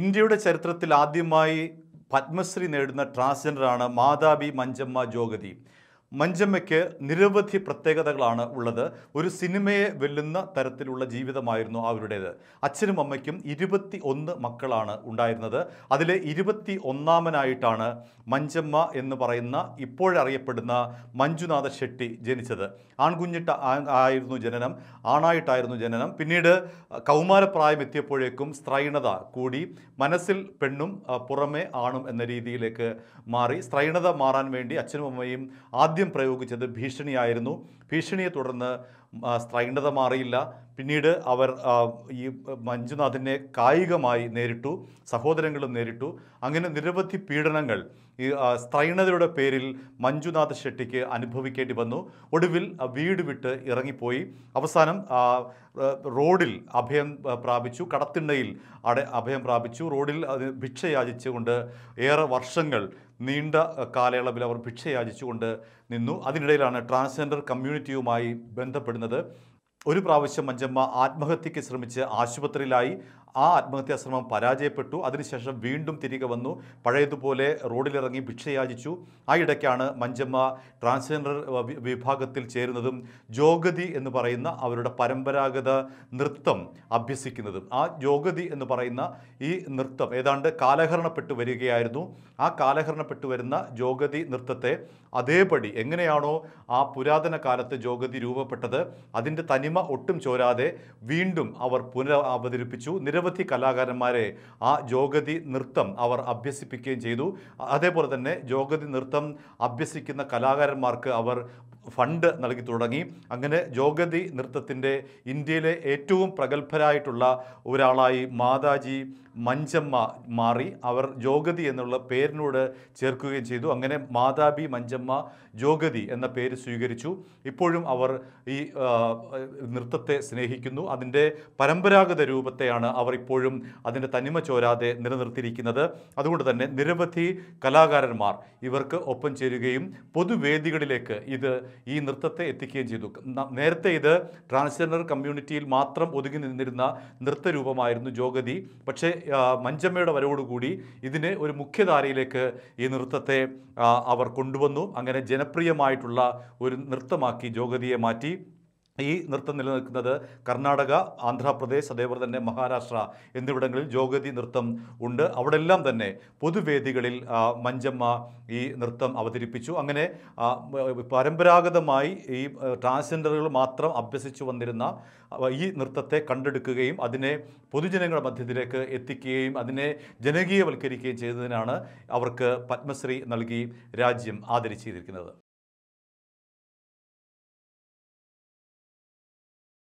ഇന്ത്യയുടെ ചരിത്രത്തിൽ ആദ്യമായി പത്മശ്രീ നേടുന്ന ട്രാൻസ്ജെൻഡറാണ് മാതാബി മഞ്ചമ്മ ജോഗതി മഞ്ചമ്മയ്ക്ക് നിരവധി പ്രത്യേകതകളാണ് ഉള്ളത് ഒരു സിനിമയെ വെല്ലുന്ന തരത്തിലുള്ള ജീവിതമായിരുന്നു അവരുടേത് അച്ഛനും അമ്മയ്ക്കും ഇരുപത്തി ഒന്ന് മക്കളാണ് ഉണ്ടായിരുന്നത് അതിലെ ഇരുപത്തി ഒന്നാമനായിട്ടാണ് മഞ്ചമ്മ എന്ന് പറയുന്ന ഇപ്പോഴറിയപ്പെടുന്ന മഞ്ജുനാഥ ഷെട്ടി ജനിച്ചത് ആൺകുഞ്ഞിട്ട് ആയിരുന്നു ജനനം ആണായിട്ടായിരുന്നു ജനനം പിന്നീട് കൗമാരപ്രായം എത്തിയപ്പോഴേക്കും സ്ത്രൈണത കൂടി മനസ്സിൽ പെണ്ണും പുറമേ ആണും എന്ന രീതിയിലേക്ക് മാറി സ്ത്രൈണത മാറാൻ വേണ്ടി അച്ഛനും അമ്മയും ആദ്യം ആദ്യം പ്രയോഗിച്ചത് ഭീഷണിയായിരുന്നു ഭീഷണിയെ തുടർന്ന് സ്ത്രൈണത മാറിയില്ല പിന്നീട് അവർ ഈ മഞ്ജുനാഥിനെ കായികമായി നേരിട്ടു സഹോദരങ്ങളും നേരിട്ടു അങ്ങനെ നിരവധി പീഡനങ്ങൾ ഈ സ്ത്രൈണതയുടെ പേരിൽ മഞ്ജുനാഥ് ഷെട്ടിക്ക് അനുഭവിക്കേണ്ടി വന്നു ഒടുവിൽ വീട് വിട്ട് ഇറങ്ങിപ്പോയി അവസാനം റോഡിൽ അഭയം പ്രാപിച്ചു കടത്തിണ്ണയിൽ അട അഭയം പ്രാപിച്ചു റോഡിൽ ഭിക്ഷയാചിച്ചുകൊണ്ട് ഏറെ വർഷങ്ങൾ നീണ്ട കാലയളവിൽ അവർ ഭിക്ഷയാചിച്ചുകൊണ്ട് നിന്നു അതിനിടയിലാണ് ട്രാൻസ്ജെൻഡർ കമ്മ്യൂണിറ്റിയുമായി ബന്ധപ്പെടുന്നത് ഒരു പ്രാവശ്യം മഞ്ചമ്മ ആത്മഹത്യയ്ക്ക് ശ്രമിച്ച് ആശുപത്രിയിലായി ആ ആത്മഹത്യാ ശ്രമം പരാജയപ്പെട്ടു അതിനുശേഷം വീണ്ടും തിരികെ വന്നു പഴയതുപോലെ റോഡിലിറങ്ങി ഭിക്ഷയാചിച്ചു ആ ഇടയ്ക്കാണ് മഞ്ചമ്മ ട്രാൻസ്ജെൻഡർ വിഭാഗത്തിൽ ചേരുന്നതും ജോഗതി എന്ന് പറയുന്ന അവരുടെ പരമ്പരാഗത നൃത്തം അഭ്യസിക്കുന്നതും ആ ജോഗതി എന്ന് പറയുന്ന ഈ നൃത്തം ഏതാണ്ട് കാലഹരണപ്പെട്ടു വരികയായിരുന്നു ആ കാലഹരണപ്പെട്ടു വരുന്ന ജോഗതി നൃത്തത്തെ അതേപടി എങ്ങനെയാണോ ആ പുരാതന കാലത്ത് ജോഗതി രൂപപ്പെട്ടത് അതിൻ്റെ തനിമ ഒട്ടും ചോരാതെ വീണ്ടും അവർ പുനരവതരിപ്പിച്ചു നിരവധി നിരവധി കലാകാരന്മാരെ ആ ജോഗതി നൃത്തം അവർ അഭ്യസിപ്പിക്കുകയും ചെയ്തു അതേപോലെ തന്നെ ജോഗതി നൃത്തം അഭ്യസിക്കുന്ന കലാകാരന്മാർക്ക് അവർ ഫണ്ട് നൽകി തുടങ്ങി അങ്ങനെ ജോഗതി നൃത്തത്തിൻ്റെ ഇന്ത്യയിലെ ഏറ്റവും പ്രഗത്ഭരായിട്ടുള്ള ഒരാളായി മാതാജി മഞ്ചമ്മ മാറി അവർ ജോഗതി എന്നുള്ള പേരിനോട് ചേർക്കുകയും ചെയ്തു അങ്ങനെ മാതാബി മഞ്ചമ്മ ജോഗതി എന്ന പേര് സ്വീകരിച്ചു ഇപ്പോഴും അവർ ഈ നൃത്തത്തെ സ്നേഹിക്കുന്നു അതിൻ്റെ പരമ്പരാഗത രൂപത്തെയാണ് അവർ ഇപ്പോഴും അതിൻ്റെ തനിമ ചോരാതെ നിലനിർത്തിയിരിക്കുന്നത് അതുകൊണ്ട് തന്നെ നിരവധി കലാകാരന്മാർ ഇവർക്ക് ഒപ്പം ചേരുകയും പൊതുവേദികളിലേക്ക് ഇത് ഈ നൃത്തത്തെ എത്തിക്കുകയും ചെയ്തു നേരത്തെ ഇത് ട്രാൻസ്ജെൻഡർ കമ്മ്യൂണിറ്റിയിൽ മാത്രം ഒതുങ്ങി നിന്നിരുന്ന നൃത്തരൂപമായിരുന്നു ജോഗതി പക്ഷേ മഞ്ചമ്മയുടെ വരവോടുകൂടി ഇതിനെ ഒരു മുഖ്യധാരയിലേക്ക് ഈ നൃത്തത്തെ അവർ കൊണ്ടുവന്നു അങ്ങനെ ജനപ്രിയമായിട്ടുള്ള ഒരു നൃത്തമാക്കി ജോഗതിയെ മാറ്റി ഈ നൃത്തം നിലനിൽക്കുന്നത് കർണാടക ആന്ധ്രാപ്രദേശ് അതേപോലെ തന്നെ മഹാരാഷ്ട്ര എന്നിവിടങ്ങളിൽ ജോഗതി നൃത്തം ഉണ്ട് അവിടെല്ലാം തന്നെ പൊതുവേദികളിൽ മഞ്ചമ്മ ഈ നൃത്തം അവതരിപ്പിച്ചു അങ്ങനെ പരമ്പരാഗതമായി ഈ ട്രാൻസ്ജെൻഡറുകൾ മാത്രം അഭ്യസിച്ചു വന്നിരുന്ന ഈ നൃത്തത്തെ കണ്ടെടുക്കുകയും അതിനെ പൊതുജനങ്ങളുടെ മധ്യത്തിലേക്ക് എത്തിക്കുകയും അതിനെ ജനകീയവൽക്കരിക്കുകയും ചെയ്തതിനാണ് അവർക്ക് പത്മശ്രീ നൽകി രാജ്യം ആദരിച്ചിരിക്കുന്നത്